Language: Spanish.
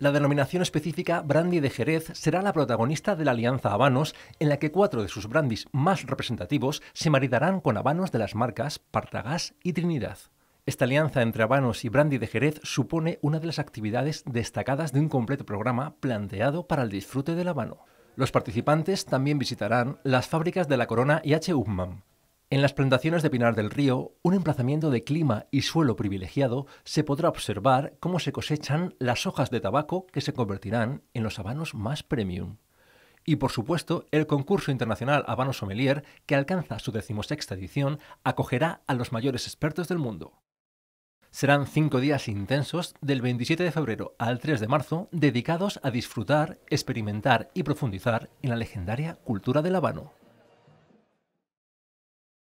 La denominación específica Brandy de Jerez será la protagonista de la Alianza Habanos, en la que cuatro de sus brandis más representativos se maridarán con habanos de las marcas Partagás y Trinidad. Esta alianza entre habanos y brandy de Jerez supone una de las actividades destacadas de un completo programa planteado para el disfrute del habano. Los participantes también visitarán las fábricas de La Corona y H. En las plantaciones de Pinar del Río, un emplazamiento de clima y suelo privilegiado, se podrá observar cómo se cosechan las hojas de tabaco que se convertirán en los habanos más premium. Y por supuesto, el concurso internacional Habano Sommelier, que alcanza su decimosexta edición, acogerá a los mayores expertos del mundo. Serán cinco días intensos del 27 de febrero al 3 de marzo dedicados a disfrutar, experimentar y profundizar en la legendaria cultura del Habano.